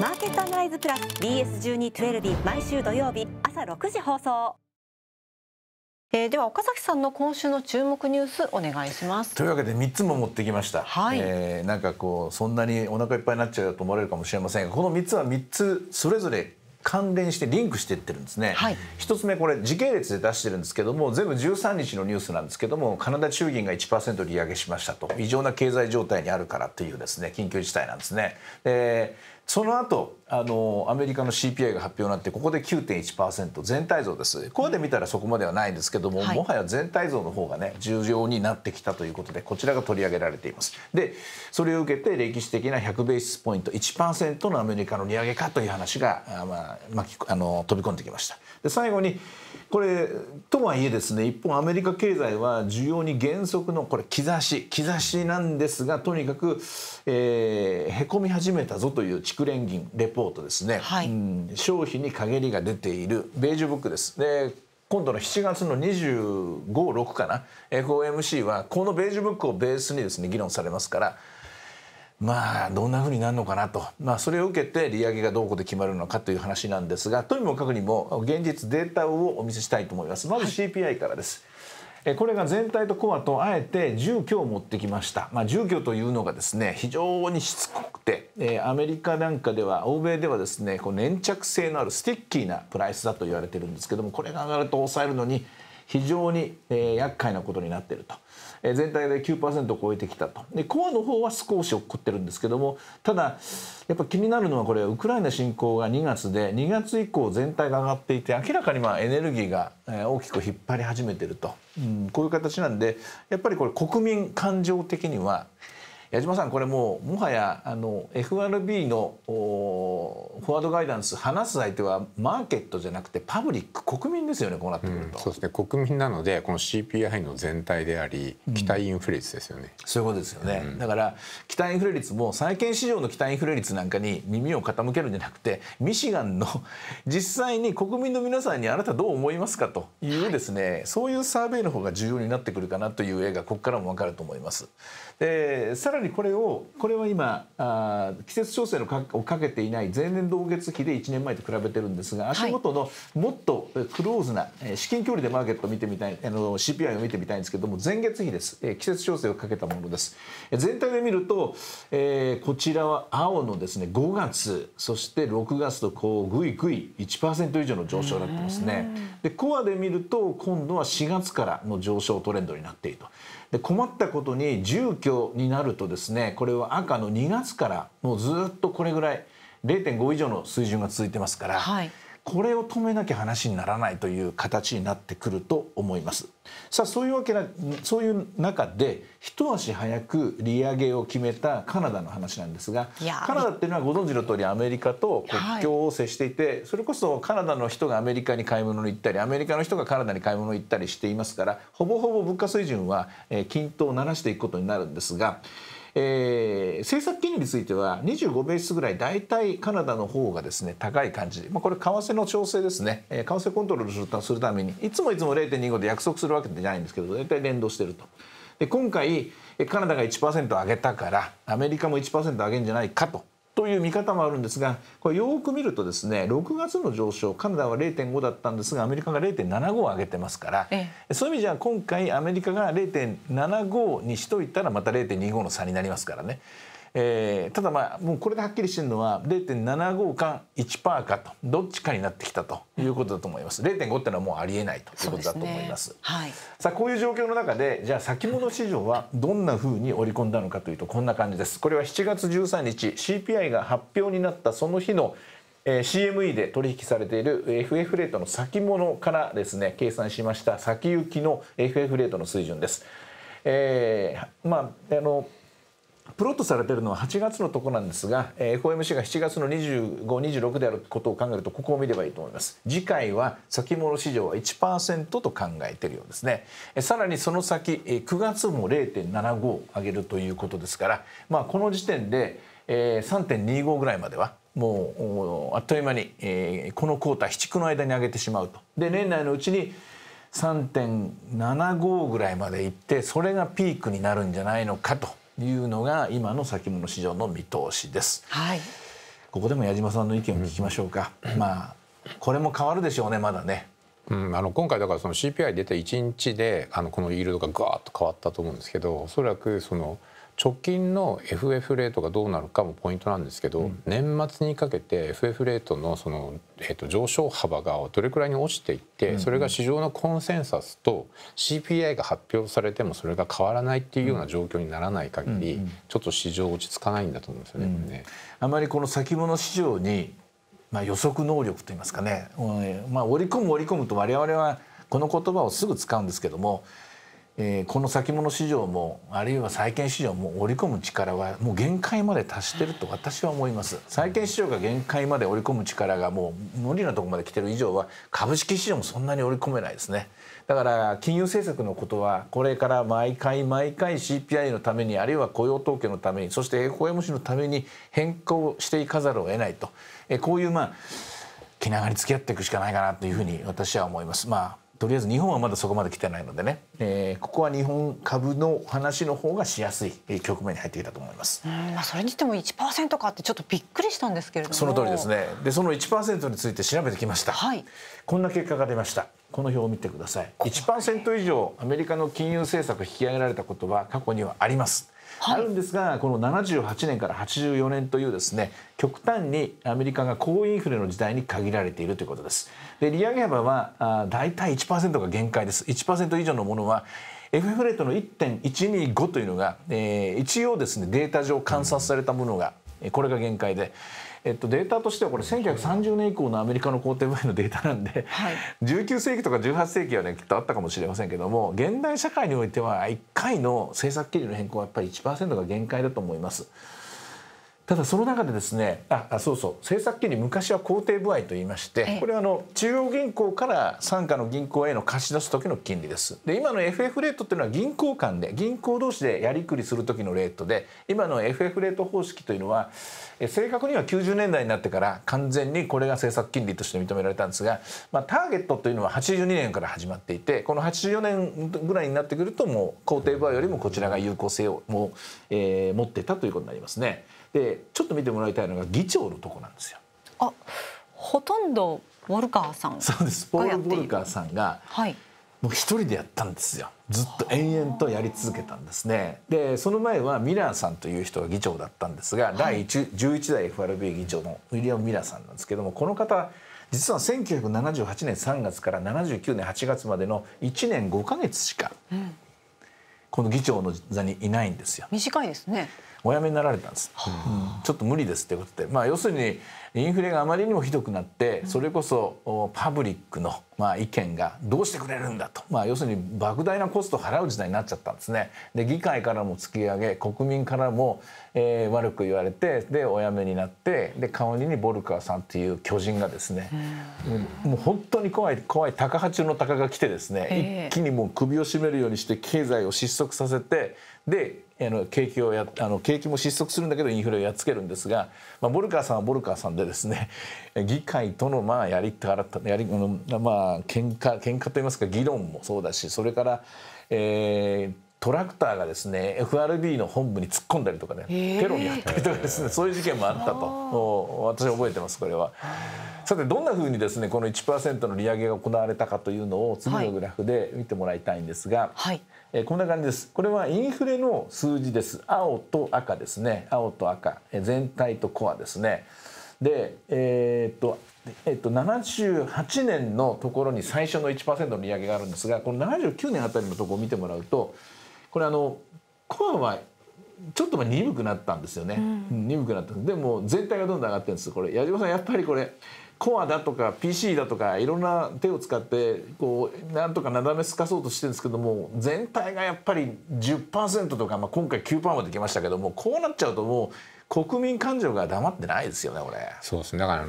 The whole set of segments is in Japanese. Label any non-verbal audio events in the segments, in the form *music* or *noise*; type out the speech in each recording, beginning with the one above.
マーケットアナライズプラス BS1212 毎週土曜日朝6時放送えー、では岡崎さんの今週の注目ニュースお願いしますというわけで3つも持ってきました、はい、えー、なんかこうそんなにお腹いっぱいになっちゃうと思われるかもしれませんがこの3つは3つそれぞれ関連してリンクしていってるんですね、はい、1つ目これ時系列で出してるんですけども全部13日のニュースなんですけどもカナダ中銀が1%利上げしましたと異常な経済状態にあるからというですね緊急事態なんですね。でその後あのアメリカの CPI が発表になってここで9.1%全体像ですここで見たらそこまではないんですけども、はい、もはや全体像の方がね重要になってきたということでこちらが取り上げられていますでそれを受けて歴史的な100ベースポイント1%のアメリカの利上げかという話が、まあまあ、あの飛び込んできましたで最後にこれとはいえですね一方アメリカ経済は需要に減速のこれ兆し兆しなんですがとにかく、えー、へこみ始めたぞという蓄連銀レポポートですね、はい、うん、消費に陰りが出ているベージュブックです。で今度の7月の25、6かな FOMC はこのベージュブックをベースにですね議論されますからまあどんなふうになるのかなと、まあ、それを受けて利上げがどこで決まるのかという話なんですがとにもかくにも現実データをお見せしたいと思います。まず CPI からです、はいこれが全体とコアとあえて住居を持ってきました、まあ、住居というのがですね非常にしつこくて、えアメリカなんかでは欧米ではですねこう粘着性のあるスティッキーなプライスだと言われてるんですけどもこれが上がると抑えるのに非常に、えー、厄介なことになっていると、えー、全体で9%を超えてきたとでコアの方は少し起こってるんですけどもただやっぱ気になるのはこれウクライナ侵攻が2月で2月以降全体が上がっていて明らかにまあエネルギーが大きく引っ張り始めてると、うん、こういう形なんでやっぱりこれ国民感情的には矢島さんこれもうもはやあの FRB のフォワードガイダンス話す相手はマーケットじゃなくてパブリック国民ですよねこうなってくると、うん、そうですね国民なのでこの CPI の全体であり期待インフレ率ですよね、うん、そういうことですよね、うん、だから期待インフレ率も債券市場の期待インフレ率なんかに耳を傾けるんじゃなくてミシガンの実際に国民の皆さんにあなたどう思いますかというですね、はい、そういうサーベイの方が重要になってくるかなという絵がここからもわかると思います。でさらにこれをこれは今あ季節調整のかをかけていない前年同月比で1年前と比べてるんですが足元のもっとクローズな、え至近距離でマーケットを見てみたいあの CPI を見てみたいんですけども前月比です、え季節調整をかけたものです。全体で見ると、えー、こちらは青のですね5月そして6月とこうぐいぐい1%以上の上昇になってますね。でコアで見ると今度は4月からの上昇トレンドになっていると。で困ったことに住居になるとですねこれは赤の2月からもうずっとこれぐらい0.5以上の水準が続いてますから、はい、これを止めなきゃ話にならないという形になってくると思いますさあそういうわけなそういう中で一足早く利上げを決めたカナダの話なんですがカナダっていうのはご存知の通りアメリカと国境を接していて、それこそカナダの人がアメリカに買い物に行ったりアメリカの人がカナダに買い物に行ったりしていますからほぼほぼ物価水準は均等をならしていくことになるんですがえー、政策金利については25ベースぐらい大体カナダの方がですね高い感じで、まあ、これ為替の調整ですね、えー、為替コントロールするためにいつもいつも0.25で約束するわけじゃないんですけど大体連動してると。で今回カナダが1%上げたからアメリカも1%上げるんじゃないかとという見方もあるんですがこれよく見るとですね6月の上昇カナダは0.5だったんですがアメリカが0.75を上げてますから、ええ、そういう意味じゃ今回アメリカが0.75にしといたらまた0.25の差になりますからねえー、ただまあもうこれではっきりしてるのは0.75か1%かとどっちかになってきたということだと思います、うん、0.5ってのはもうありえないということだと思います、ね、はい、さあこういう状況の中でじゃあ先物市場はどんなふうに織り込んだのかというとこんな感じですこれは7月13日 CPI が発表になったその日のえー、CME で取引されている FF レートの先物からですね計算しました先行きの FF レートの水準です。えー、まああのプロットされてるのは8月のとこなんですが、えー、FOMC が7月の25、26であることを考えるとここを見ればいいと思います次回は先物市場は1%と考えてるようですね、えさらにその先、え9月も0.75上げるということですから、まあ、この時点で、え3.25ぐらいまではもうあっという間に、えこのクォーター鬼畜の間に上げてしまうとで年内のうちに3.75ぐらいまでいってそれがピークになるんじゃないのかというのが今の先物市場の見通しです。はい、ここでも矢島さんの意見を聞きましょうか。うん、まあこれも変わるでしょうねまだね。うん、あの今回だからその CPI 出て1日であのこのイールドがガーッと変わったと思うんですけどおそらくその直近の FF レートがどうなるかもポイントなんですけど、うん、年末にかけて FF レートのその、えー、と上昇幅がどれくらいに落ちていって、それが市場のコンセンサスと CPI が発表されてもそれが変わらないっていうような状況にならない限り、ちょっと市場落ち着かないんだと思うんですよね。うん、ねあまりこの先物市場にまあ、予測能力といいますかね、まあ、織り込む織り込むと我々はこの言葉をすぐ使うんですけどもえー、この先物市場もあるいは債券市場も織り込む力はもう限界まで達してると私は思います債券市場が限界まで織り込む力がもう無理なとこまで来てる以上は株式市場もそんなに織り込めないですねだから金融政策のことはこれから毎回毎回 CPI のためにあるいは雇用統計のためにそして FOMC のために変更していかざるを得ないと、えー、こういうまあ気長に付き合っていくしかないかなというふうに私は思います。まあとりあえず日本はまだそこまで来てないのでね、えー、ここは日本株の話の方がしやすい局面に入ってきたと思います。まあそれにしても1%かってちょっとびっくりしたんですけれども。その通りですね。でその1%について調べてきました。はい。こんな結果が出ました。この表を見てください。1%以上アメリカの金融政策引き上げられたことは過去にはあります。あるんですが、この78年から84年というですね極端にアメリカが高インフレの時代に限られているということです。で利上げ幅はあ大体1%が限界です。1%以上のものは FF レートの1.125というのが、えー、一応ですねデータ上観察されたものが、うんこれが限界で、えっと、データとしてはこれ1930年以降のアメリカの皇帝前のデータなんで、はい、19世紀とか18世紀はねきっとあったかもしれませんけども現代社会においては1回の政策経準の変更はやっぱり1%が限界だと思います。ただその中でですねあそうそう政策金利昔は公定歩合と言いまして、これはあの中央銀行から傘下の銀行への貸し出す時の金利ですで今の FF レートっていうのは銀行間で銀行同士でやりくりする時のレートで今の FF レート方式というのは正確には90年代になってから完全にこれが政策金利として認められたんですが、まあ、ターゲットというのは82年から始まっていてこの84年ぐらいになってくるともう公定歩合よりもこちらが有効性をもう、えー、持っていたということになりますね。でちょっと見てもらいたいのが議長のとこなんですよ。あほとんどウォルカーさんそうですポール・ウォルカーさんが、はい、もう一人でやったんですよずっと延々とやり続けたんですねでその前はミラーさんという人が議長だったんですが、はい、第11代 FRB 議長のウィリアム・ミラーさんなんですけどもこの方実は1978年3月から79年8月までの1年5か月しか、うん、この議長の座にいないんですよ。短いですねお辞めになられたんです、うん、ちょっと無理ですってことで、まあ、要するにインフレがあまりにもひどくなってそれこそパブリックのまあ意見がどうしてくれるんだと、まあ、要するに莫大なコストを払う時代になっちゃったんですねで議会からも突き上げ国民からもえ悪く言われてでお辞めになってで代わりにボルカーさんっていう巨人がですねもう本当に怖い怖い高波中の鷹が来てですね一気にもう首を絞めるようにして経済を失速させて。であの景気をやあの景気も失速するんだけどインフレをやっつけるんですが、まあ、ボルカーさんはボルカーさんでですね *laughs* 議会とのまあやりからやりまあ喧嘩喧嘩といいますか議論もそうだしそれから、えー、トラクターがですね FRB の本部に突っ込んだりとかね、テロにあったりとかですねそういう事件もあったと私覚えてますこれは。さてどんなふうにですねこの1%の利上げが行われたかというのを次のグラフで見てもらいたいんですが、はい、えこんな感じですこれはインフレの数字です青と赤ですね青と赤全体とコアですね。でえー、っとえっと、78年のところに最初の1%の利上げがあるんですがこの79年あたりのところを見てもらうとこれあのコアはちょっとま鈍くなったんですよね、うん、鈍くなったでも全体がどんどん上がってるんですこれ矢島さんやっぱりこれコアだとか PC だとかいろんな手を使ってこうなんとかなだめすかそうとしてるんですけども全体がやっぱり10%とか、まあ、今回9%まで来ましたけどもこうなっちゃうともう国民感情が黙ってないですよねこれ。そうですねだから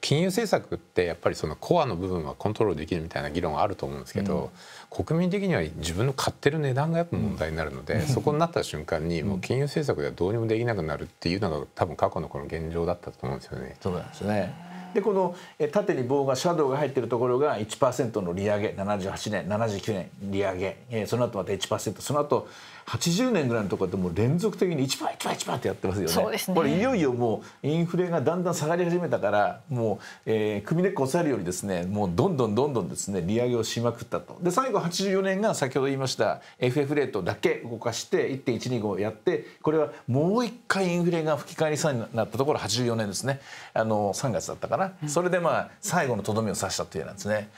金融政策ってやっぱりそのコアの部分はコントロールできるみたいな議論はあると思うんですけど、うん、国民的には自分の買ってる値段がやっぱ問題になるので、うん、そこになった瞬間にもう金融政策ではどうにもできなくなるっていうのが多分過去のこの現状だったと思うんですよね。そうなんですねでこの縦に棒がシャドウが入ってるところが1%の利上げ78年79年利上げ、えその後また1%その後80年ぐらいのところでも連続的に1 1 1ってやってますよね、ね、これいよいよもうインフレがだんだん下がり始めたからもう、えー、首根っこ押さえるよりですねもうどんどんどんどんですね利上げをしまくったとで最後84年が先ほど言いました FF レートだけ動かして1.125やってこれはもう一回インフレが吹き返りそうになったところ84年ですねあの3月だったかなな、それでまあ最後のとどめを刺したというなんですね。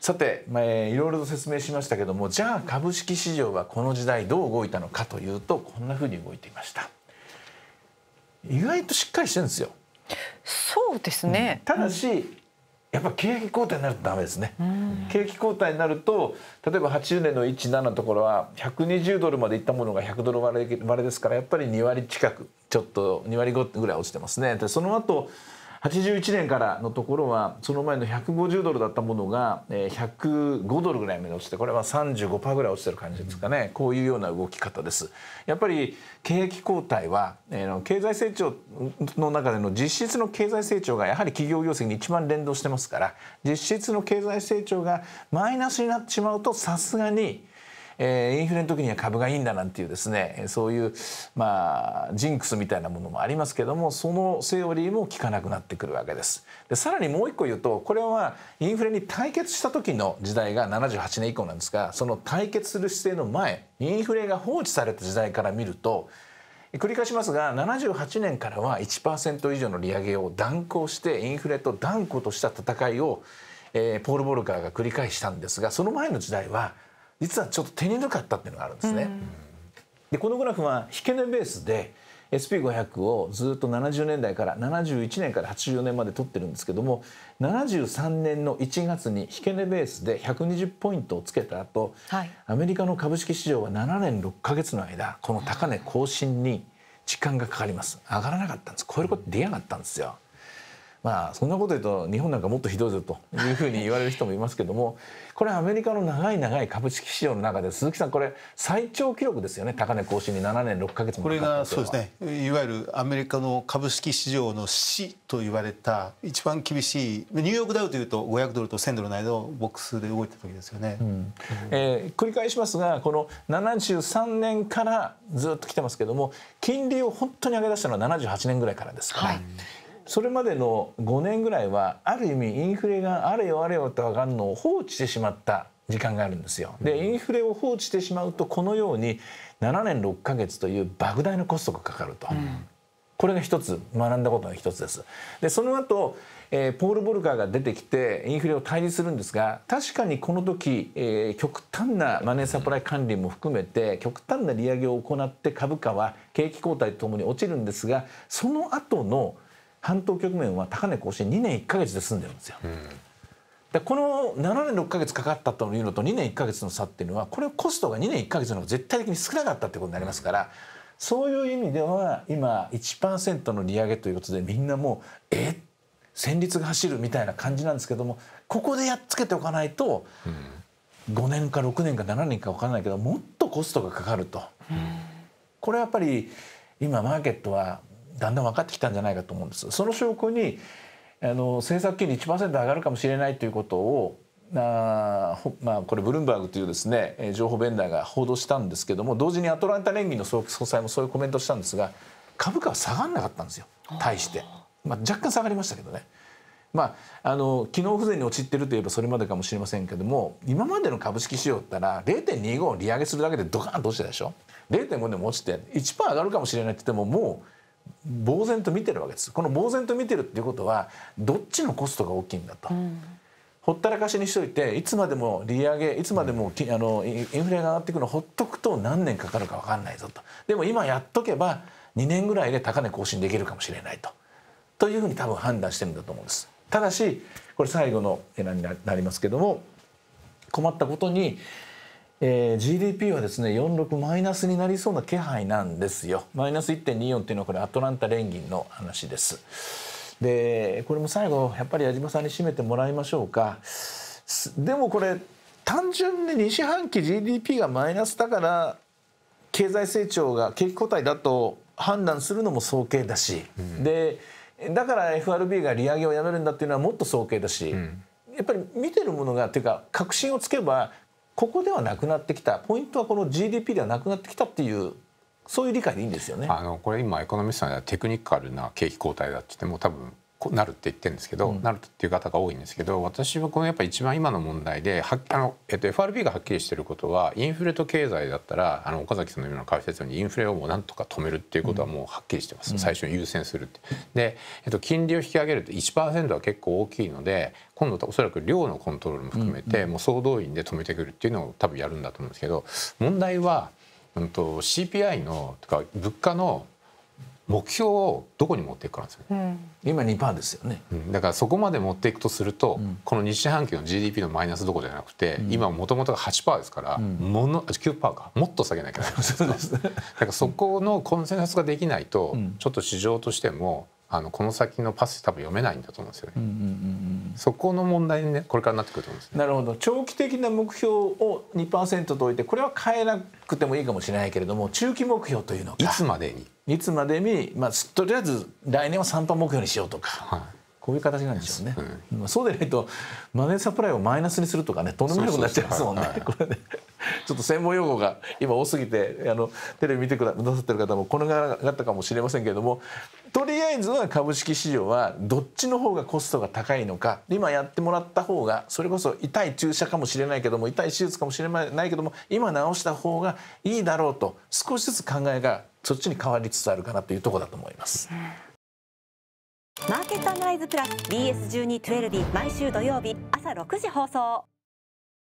さて、まあ、いろいろと説明しましたけどもじゃあ株式市場はこの時代どう動いたのかというとこんなふうに動いていました意外としっかりしてるんですよそうですね、うん、ただし、うん、やっぱ景気後退になるとダメですね、うん、景気後退になると例えば80年の17のところは120ドルまでいったものが100ドル割れ割れですからやっぱり2割近くちょっと2割5ぐらい落ちてますねでその後81年からのところはその前の150ドルだったものが105ドルぐらいまで落ちてこれは35%ぐらい落ちてる感じですかね、こういうような動き方です。やっぱり景気後退は、え経済成長の中での実質の経済成長がやはり企業業績に一番連動してますから実質の経済成長がマイナスになってしまうとさすがにえー、インフレの時には株がいいんだなんていうですねそういう、まあ、ジンクスみたいなものもありますけどもそのセオリーも効かなくなってくるわけです。でさらにもう一個言うとこれはインフレに対決した時の時代が78年以降なんですがその対決する姿勢の前インフレが放置された時代から見ると繰り返しますが78年からは1%以上の利上げを断行してインフレと断固とした戦いを、えー、ポール・ボルカーが繰り返したんですがその前の時代は実はちょっと手にかったっていうのがあるんですね。でこのグラフは引け値ベースで SP500 をずっと70年代から71年から84年まで取ってるんですけども73年の1月に引け値ベースで120ポイントをつけた後、はい、アメリカの株式市場は7年6か月の間この高値更新に時間がかかります上がらなかったんです超えることできなかったんですよ。まあそんなこと言うと日本なんかもっとひどいぞというふうに言われる人もいますけども *laughs* これアメリカの長い長い株式市場の中で鈴木さんこれ最長記録ですよね高値更新に7年6か月もこれがそうですねいわゆるアメリカの株式市場の死と言われた一番厳しいニューヨークダウというと500ドルと1000ドルの間のボックスで動いた時ですよね、うん、えー、繰り返しますがこの73年からずっと来てますけども金利を本当に上げ出したのは78年ぐらいからですから、はい、それまでの5年ぐらいはある意味インフレがあれよあれよと上がるのを放置してしまった時間があるんですよ。でインフレを放置してしまうとこのように7年6ヶ月という莫大なコストがかかると。うんこれが一つ学んだことの一つです。でその後、えー、ポール・ボルカーが出てきてインフレを対立するんですが確かにこの時、えー、極端なマネーサプライ管理も含めて極端な利上げを行って株価は景気後退とともに落ちるんですがその後の半島局面は高値更新2年1か月で済んでるんですよ。でこの7年6か月かかったというのと2年1か月の差っていうのはこれコストが2年1か月の方が絶対的に少なかったってことになりますから、そういう意味では今1%の利上げということでみんなもうえっ戦慄が走るみたいな感じなんですけどもここでやっつけておかないと、5年か6年か7年か分からないけどもっとコストがかかると、これやっぱり今マーケットはだんだん分かってきたんじゃないかと思うんです。その証拠にあの政策金利1%上がるかもしれないということをあまあ、これブルームバーグというですね情報ベンダーが報道したんですけども同時にアトランタ連銀の総裁もそういうコメントしたんですが株価は下がらなかったんですよ対して、まあ、若干下がりましたけどね。まあ、あの機能不全に陥っているといえばそれまでかもしれませんけども今までの株式市場ったら0.25を利上げするだけでドカンと落ちたでしょ0.5でも落ちて1%上がるかもしれないって言ってももう呆然と見てるわけですこの呆然と見てるっていうことはどっちのコストが大きいんだと、うん、ほったらかしにしといていつまでも利上げいつまでも、うん、あのインフレが上がっていくのほっとくと何年かかるか分かんないぞとでも今やっとけば2年ぐらいで高値更新できるかもしれないとというふうに多分判断してるんだと思うんですただしこれ最後の選になりますけども困ったことにえー、GDP はですね46マイナスになりそうな気配なんですよマイナス1.24っていうのはこれアトランタ連銀の話ですでこれも最後やっぱり矢島さんに締めてもらいましょうかでもこれ単純に2四半期 GDP がマイナスだから経済成長が景気後退だと判断するのも早計だし、うん、でだから FRB が利上げをやめるんだっていうのはもっと早計だし、うんやっぱり見てるものがっていうか確信をつけばここではなくなってきたポイントはこの GDP ではなくなってきたっていうそういう理解でいいんですよね。あのこれ今エコノミストはテクニカルな景気後退だって言っても多分なるって言ってるんですけど、うん、なるっていう方が多いんですけど私はこのやっぱ一番今の問題ではあの、えっと、FRB がはっきりしてることはインフレと経済だったらあの岡崎さんのような解説にインフレをもうなんとか止めるっていうことはもうはっきりしてます、うん、最初に優先するって。で、えっと、金利を引き上げると1%は結構大きいので今度おそらく量のコントロールも含めて、もう総動員で止めてくるっていうのを多分やるんだと思うんですけど問題は、うんと CPI のとか物価の目標をどこに持っていくかなんですよ、ね、今2%ですよね、だからそこまで持っていくとすると、この2半期の GDP のマイナスどころじゃなくて、今もともとが8%ですから、うん、もの9%かもっと下げなきゃいけない *laughs* だからそこのコンセンサスができないと、ちょっと市場としてもあのこの先のパス多分読めないんだと思うんですよね。そこの問題にねこれからなってくると思うんです、ね、なるほど。長期的な目標を2%といてこれは変えなくてもいいかもしれないけれども中期目標というのいつまでにいつまでにまあとりあえず来年は3%目標にしようとか。はいこういう形なんですよね。うん、そうでないとマネーサプライをマイナスにするとかねとんでもないこくなっちゃいますもんね。これね *laughs* ちょっと専門用語が今多すぎてあのテレビ見てくださってる方もこのがあったかもしれませんけれどもとりあえずは株式市場はどっちの方がコストが高いのか今やってもらった方がそれこそ痛い注射かもしれないけども痛い手術かもしれないけども今直した方がいいだろうと少しずつ考えがそっちに変わりつつあるかなというとこだと思います。マーケットアナライズプラス BS12-12 毎週土曜日朝6時放送。